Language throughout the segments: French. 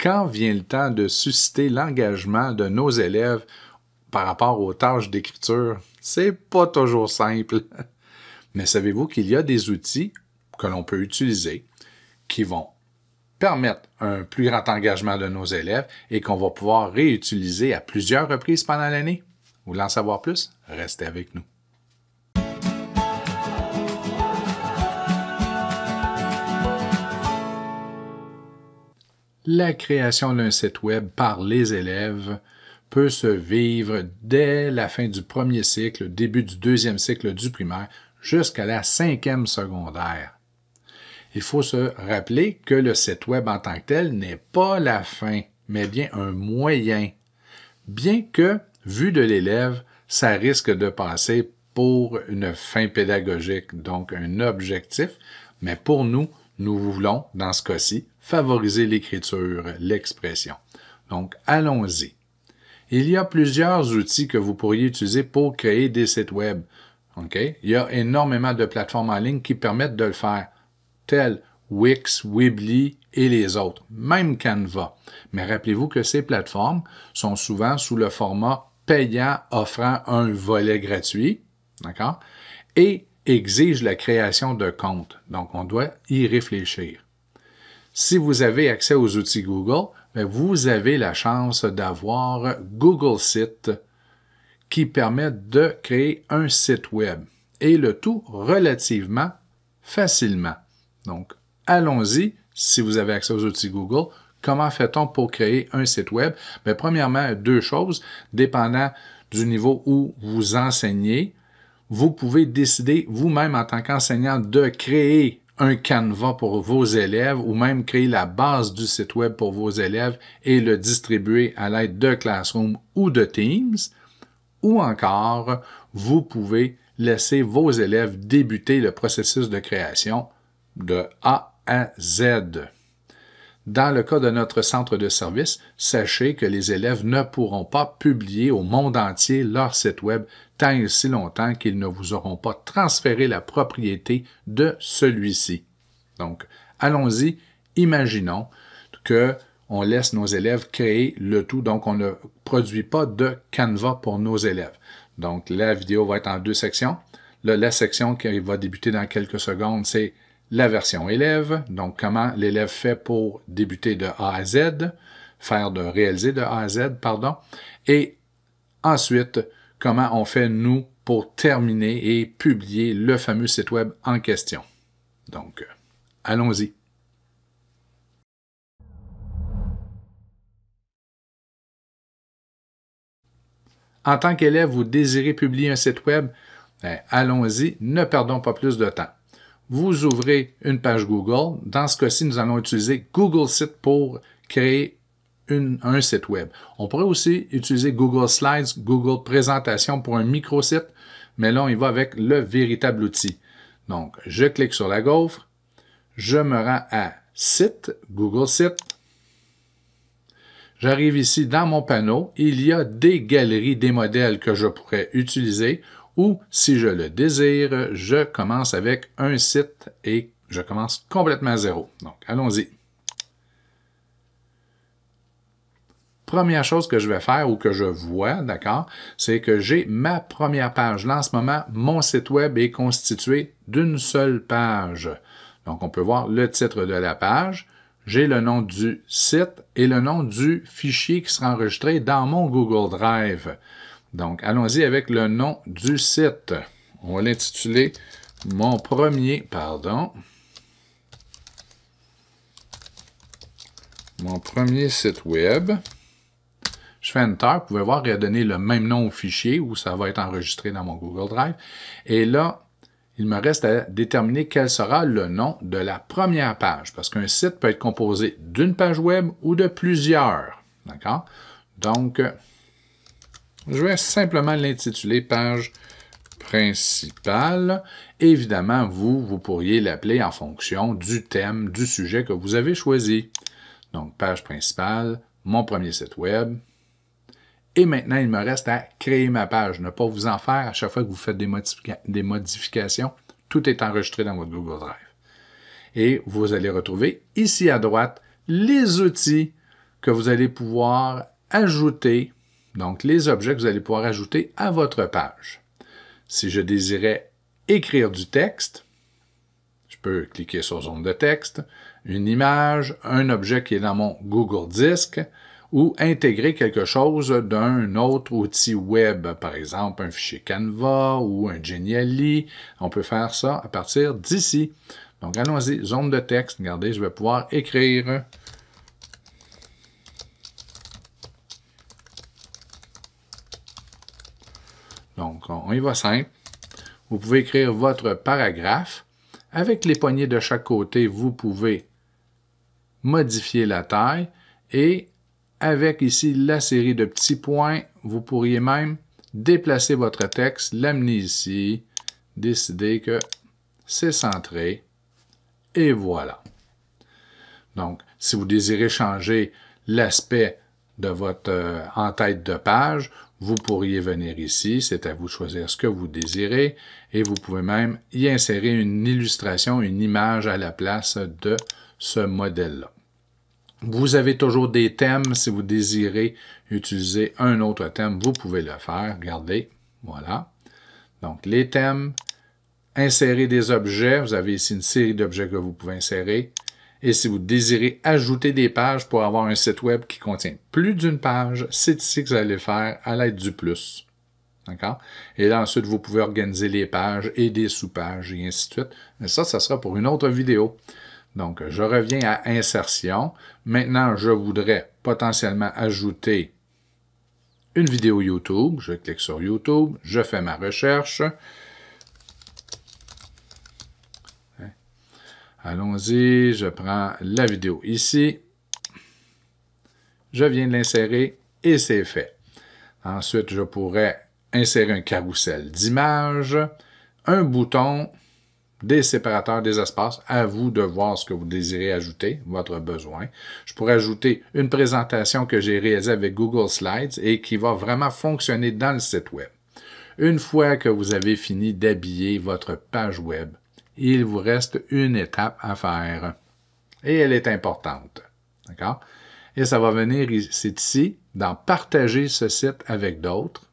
quand vient le temps de susciter l'engagement de nos élèves par rapport aux tâches d'écriture, c'est pas toujours simple. Mais savez-vous qu'il y a des outils que l'on peut utiliser qui vont permettre un plus grand engagement de nos élèves et qu'on va pouvoir réutiliser à plusieurs reprises pendant l'année? Vous voulez en savoir plus? Restez avec nous. la création d'un site Web par les élèves peut se vivre dès la fin du premier cycle, début du deuxième cycle du primaire, jusqu'à la cinquième secondaire. Il faut se rappeler que le site Web en tant que tel n'est pas la fin, mais bien un moyen. Bien que, vu de l'élève, ça risque de passer pour une fin pédagogique, donc un objectif, mais pour nous, nous voulons, dans ce cas-ci, favoriser l'écriture, l'expression. Donc, allons-y. Il y a plusieurs outils que vous pourriez utiliser pour créer des sites web. Il y a énormément de plateformes en ligne qui permettent de le faire, telles Wix, Weebly et les autres, même Canva. Mais rappelez-vous que ces plateformes sont souvent sous le format payant offrant un volet gratuit, d'accord? Et exigent la création de comptes. Donc, on doit y réfléchir. Si vous avez accès aux outils Google, ben, vous avez la chance d'avoir Google Sites qui permet de créer un site web et le tout relativement facilement. Donc, allons-y. Si vous avez accès aux outils Google, comment fait-on pour créer un site web? Ben, premièrement, deux choses, dépendant du niveau où vous enseignez, vous pouvez décider vous-même en tant qu'enseignant de créer un canevas pour vos élèves ou même créer la base du site web pour vos élèves et le distribuer à l'aide de Classroom ou de Teams. Ou encore, vous pouvez laisser vos élèves débuter le processus de création de A à Z. Dans le cas de notre centre de service, sachez que les élèves ne pourront pas publier au monde entier leur site Web tant et si longtemps qu'ils ne vous auront pas transféré la propriété de celui-ci. Donc, allons-y, imaginons que on laisse nos élèves créer le tout, donc on ne produit pas de Canva pour nos élèves. Donc, la vidéo va être en deux sections. la section qui va débuter dans quelques secondes, c'est la version élève, donc comment l'élève fait pour débuter de A à Z, faire de réaliser de A à Z, pardon, et ensuite comment on fait nous pour terminer et publier le fameux site web en question. Donc, euh, allons-y. En tant qu'élève, vous désirez publier un site web, ben, allons-y, ne perdons pas plus de temps vous ouvrez une page Google. Dans ce cas-ci, nous allons utiliser Google Sites pour créer un site web. On pourrait aussi utiliser Google Slides, Google Présentation pour un micro-site, mais là, on y va avec le véritable outil. Donc, je clique sur la gaufre, je me rends à Site, Google Site. J'arrive ici dans mon panneau, il y a des galeries, des modèles que je pourrais utiliser ou si je le désire, je commence avec un site et je commence complètement à zéro. Donc, allons-y. Première chose que je vais faire ou que je vois, d'accord, c'est que j'ai ma première page. Là, en ce moment, mon site web est constitué d'une seule page. Donc, on peut voir le titre de la page, j'ai le nom du site et le nom du fichier qui sera enregistré dans mon Google Drive. Donc, allons-y avec le nom du site. On va l'intituler Mon premier, pardon, mon premier site web. Je fais Enter, vous pouvez voir, il a donné le même nom au fichier où ça va être enregistré dans mon Google Drive. Et là, il me reste à déterminer quel sera le nom de la première page, parce qu'un site peut être composé d'une page web ou de plusieurs. D'accord? Donc, je vais simplement l'intituler page principale. Évidemment, vous, vous pourriez l'appeler en fonction du thème, du sujet que vous avez choisi. Donc, page principale, mon premier site web. Et maintenant, il me reste à créer ma page. Ne pas vous en faire à chaque fois que vous faites des, modifications. Tout est enregistré dans votre Google Drive. Et vous allez retrouver ici à droite les outils que vous allez pouvoir ajouter donc, les objets que vous allez pouvoir ajouter à votre page. Si je désirais écrire du texte, je peux cliquer sur zone de texte, une image, un objet qui est dans mon Google Disc, ou intégrer quelque chose d'un autre outil web, par exemple un fichier Canva ou un Geniali. On peut faire ça à partir d'ici. Donc allons-y, zone de texte. Regardez, je vais pouvoir écrire Donc, on y va simple. Vous pouvez écrire votre paragraphe. Avec les poignées de chaque côté, vous pouvez modifier la taille et avec ici la série de petits points, vous pourriez même déplacer votre texte, l'amener ici, décider que c'est centré et voilà. Donc, si vous désirez changer l'aspect de votre euh, en tête de page vous pourriez venir ici, c'est à vous de choisir ce que vous désirez et vous pouvez même y insérer une illustration, une image à la place de ce modèle-là. Vous avez toujours des thèmes. Si vous désirez utiliser un autre thème, vous pouvez le faire. Regardez, voilà. Donc, les thèmes, insérer des objets. Vous avez ici une série d'objets que vous pouvez insérer. Et si vous désirez ajouter des pages pour avoir un site web qui contient plus d'une page, c'est ici que vous allez faire à l'aide du plus. D'accord? Et là, ensuite, vous pouvez organiser les pages et des sous-pages et ainsi de suite. Mais ça, ça sera pour une autre vidéo. Donc, je reviens à insertion. Maintenant, je voudrais potentiellement ajouter une vidéo YouTube. Je clique sur YouTube, je fais ma recherche. Allons-y, je prends la vidéo ici. Je viens de l'insérer et c'est fait. Ensuite, je pourrais insérer un carrousel d'images, un bouton, des séparateurs, des espaces. À vous de voir ce que vous désirez ajouter, votre besoin. Je pourrais ajouter une présentation que j'ai réalisée avec Google Slides et qui va vraiment fonctionner dans le site Web. Une fois que vous avez fini d'habiller votre page Web, il vous reste une étape à faire. Et elle est importante. D'accord? Et ça va venir, ici, dans Partager ce site avec d'autres.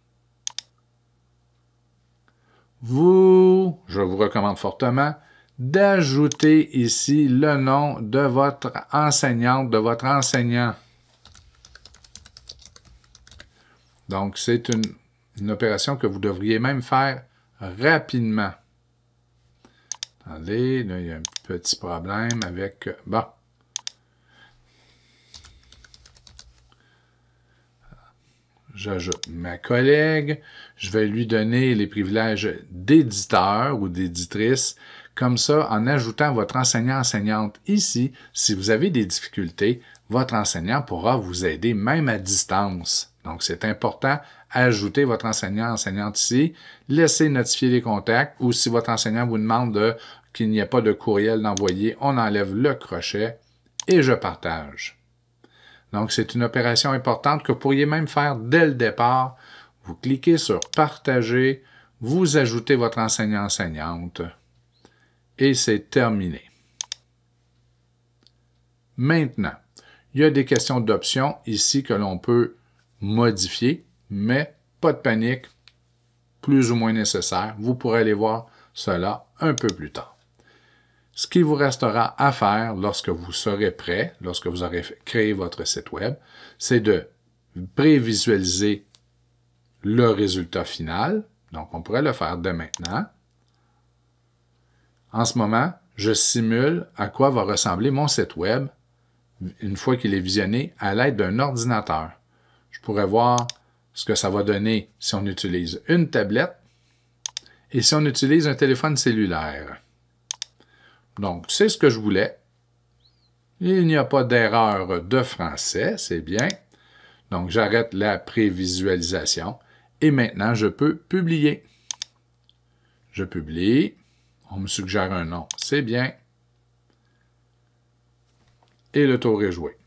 Vous, je vous recommande fortement d'ajouter ici le nom de votre enseignante, de votre enseignant. Donc, c'est une opération que vous devriez même faire rapidement. Attendez, là, il y a un petit problème avec... Bon. J'ajoute ma collègue. Je vais lui donner les privilèges d'éditeur ou d'éditrice. Comme ça, en ajoutant votre enseignant-enseignante ici, si vous avez des difficultés, votre enseignant pourra vous aider même à distance. Donc, c'est important Ajoutez votre enseignant, enseignante ici, laissez notifier les contacts ou si votre enseignant vous demande qu'il n'y a pas de courriel d'envoyer, on enlève le crochet et je partage. Donc, c'est une opération importante que vous pourriez même faire dès le départ. Vous cliquez sur Partager, vous ajoutez votre enseignant-enseignante et c'est terminé. Maintenant, il y a des questions d'options ici que l'on peut modifier mais pas de panique, plus ou moins nécessaire. Vous pourrez aller voir cela un peu plus tard. Ce qui vous restera à faire lorsque vous serez prêt, lorsque vous aurez créé votre site Web, c'est de prévisualiser le résultat final. Donc, on pourrait le faire dès maintenant. En ce moment, je simule à quoi va ressembler mon site Web une fois qu'il est visionné à l'aide d'un ordinateur. Je pourrais voir ce que ça va donner si on utilise une tablette et si on utilise un téléphone cellulaire. Donc, c'est ce que je voulais. Il n'y a pas d'erreur de français, c'est bien. Donc, j'arrête la prévisualisation et maintenant, je peux publier. Je publie. On me suggère un nom, c'est bien. Et le tour est joué.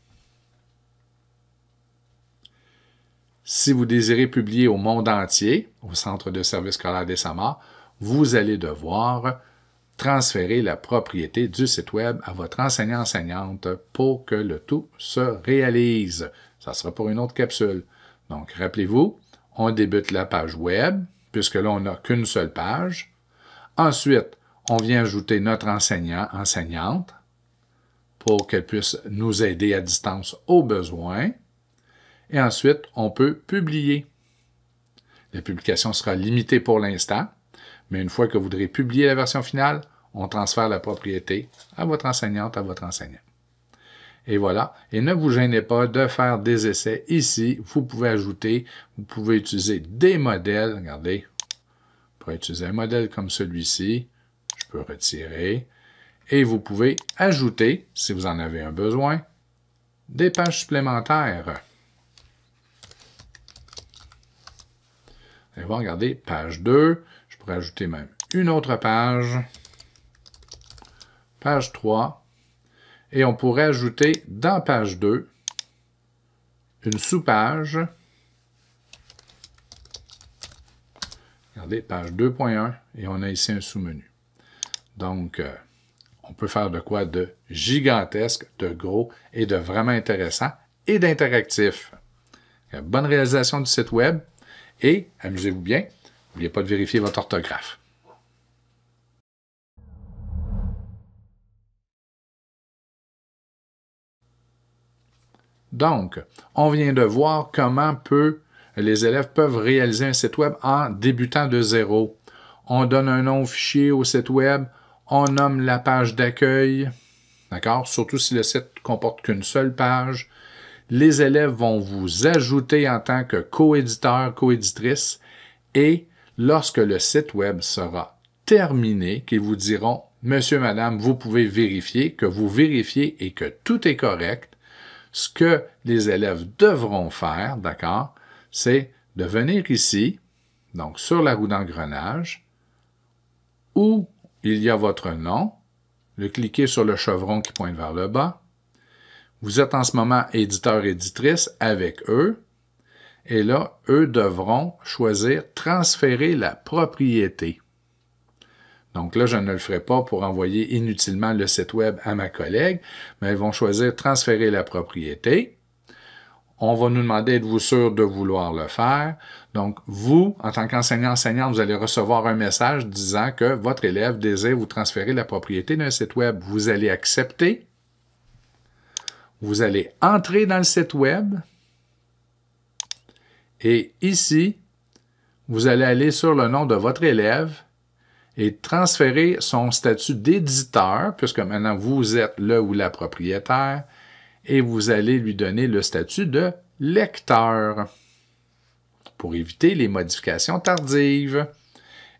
Si vous désirez publier au monde entier, au Centre de services scolaire des SAMA, vous allez devoir transférer la propriété du site Web à votre enseignant-enseignante pour que le tout se réalise. Ça sera pour une autre capsule. Donc, rappelez-vous, on débute la page Web, puisque là, on n'a qu'une seule page. Ensuite, on vient ajouter notre enseignant, enseignante, pour qu'elle puisse nous aider à distance au besoin et ensuite on peut publier. La publication sera limitée pour l'instant, mais une fois que vous voudrez publier la version finale, on transfère la propriété à votre enseignante, à votre enseignant. Et voilà. Et ne vous gênez pas de faire des essais ici. Vous pouvez ajouter, vous pouvez utiliser des modèles. Regardez, pour utiliser un modèle comme celui-ci. Je peux retirer. Et vous pouvez ajouter, si vous en avez un besoin, des pages supplémentaires. On voir, regardez, page 2. Je pourrais ajouter même une autre page. Page 3. Et on pourrait ajouter dans page 2 une sous-page. Regardez, page 2.1. Et on a ici un sous-menu. Donc, euh, on peut faire de quoi de gigantesque, de gros et de vraiment intéressant et d'interactif. Bonne réalisation du site web. Et, amusez-vous bien, n'oubliez pas de vérifier votre orthographe. Donc, on vient de voir comment peu les élèves peuvent réaliser un site web en débutant de zéro. On donne un nom au fichier au site web, on nomme la page d'accueil, d'accord? Surtout si le site comporte qu'une seule page. Les élèves vont vous ajouter en tant que coéditeur, coéditrice et lorsque le site web sera terminé, qu'ils vous diront Monsieur, Madame, vous pouvez vérifier que vous vérifiez et que tout est correct. Ce que les élèves devront faire, d'accord, c'est de venir ici, donc sur la roue d'engrenage, où il y a votre nom, de cliquer sur le chevron qui pointe vers le bas, vous êtes en ce moment éditeur-éditrice avec eux. Et là, eux devront choisir transférer la propriété. Donc là, je ne le ferai pas pour envoyer inutilement le site web à ma collègue, mais ils vont choisir transférer la propriété. On va nous demander êtes-vous sûr de vouloir le faire. Donc, vous, en tant qu'enseignant-enseignant, vous allez recevoir un message disant que votre élève désire vous transférer la propriété d'un site web. Vous allez accepter vous allez entrer dans le site web et ici, vous allez aller sur le nom de votre élève et transférer son statut d'éditeur, puisque maintenant vous êtes le ou la propriétaire, et vous allez lui donner le statut de lecteur pour éviter les modifications tardives.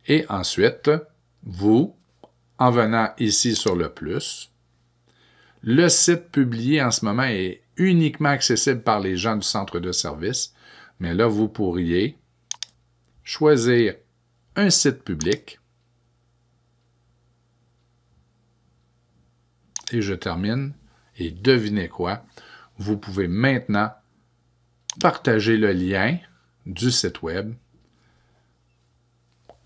Et ensuite, vous, en venant ici sur le plus, le site publié en ce moment est uniquement accessible par les gens du centre de service, mais là, vous pourriez choisir un site public. Et je termine. Et devinez quoi? Vous pouvez maintenant partager le lien du site web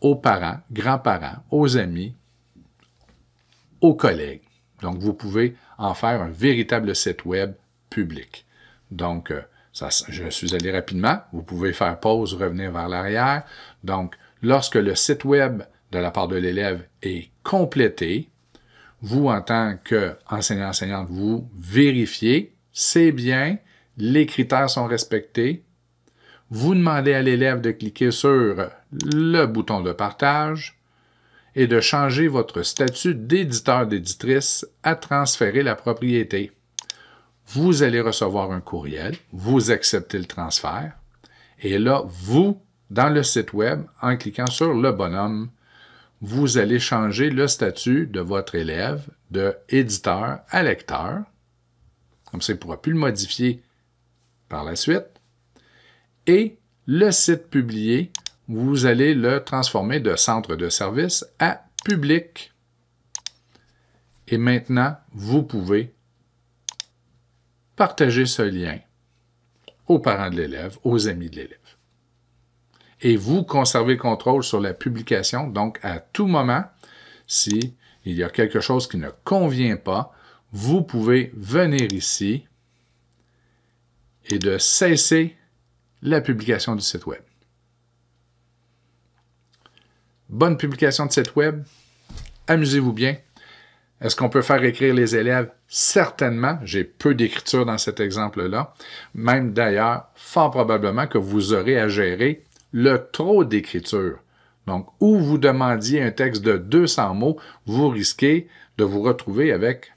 aux parents, grands-parents, aux amis, aux collègues. Donc, vous pouvez en faire un véritable site web public. Donc, euh, je suis allé rapidement. Vous pouvez faire pause, revenir vers l'arrière. Donc, lorsque le site web de la part de l'élève est complété, vous, en tant qu'enseignant-enseignante, vous vérifiez, c'est bien, les critères sont respectés. Vous demandez à l'élève de cliquer sur le bouton de partage et de changer votre statut d'éditeur d'éditrice à transférer la propriété. Vous allez recevoir un courriel, vous acceptez le transfert, et là, vous, dans le site Web, en cliquant sur le bonhomme, vous allez changer le statut de votre élève de éditeur à lecteur. Comme ça, il ne pourra plus le modifier par la suite. Et le site publié vous allez le transformer de centre de service à public. Et maintenant, vous pouvez partager ce lien aux parents de l'élève, aux amis de l'élève. Et vous conservez le contrôle sur la publication, donc à tout moment, si il y a quelque chose qui ne convient pas, vous pouvez venir ici et de cesser la publication du site Web. Bonne publication de site web. Amusez-vous bien. Est-ce qu'on peut faire écrire les élèves? Certainement. J'ai peu d'écriture dans cet exemple-là. Même d'ailleurs, fort probablement que vous aurez à gérer le trop d'écriture. Donc, où vous demandiez un texte de 200 mots, vous risquez de vous retrouver avec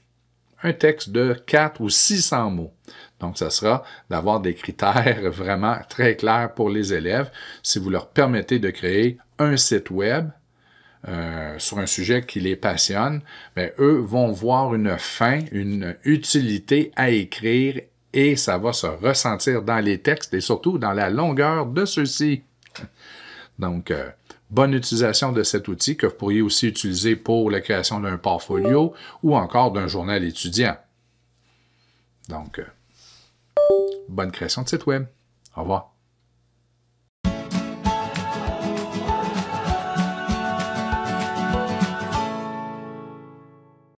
un texte de 4 ou 600 mots. Donc, ça sera d'avoir des critères vraiment très clairs pour les élèves si vous leur permettez de créer un site web euh, sur un sujet qui les passionne, mais ben, eux vont voir une fin, une utilité à écrire et ça va se ressentir dans les textes et surtout dans la longueur de ceux-ci. Donc, euh, bonne utilisation de cet outil que vous pourriez aussi utiliser pour la création d'un portfolio ou encore d'un journal étudiant. Donc, euh, bonne création de site web. Au revoir.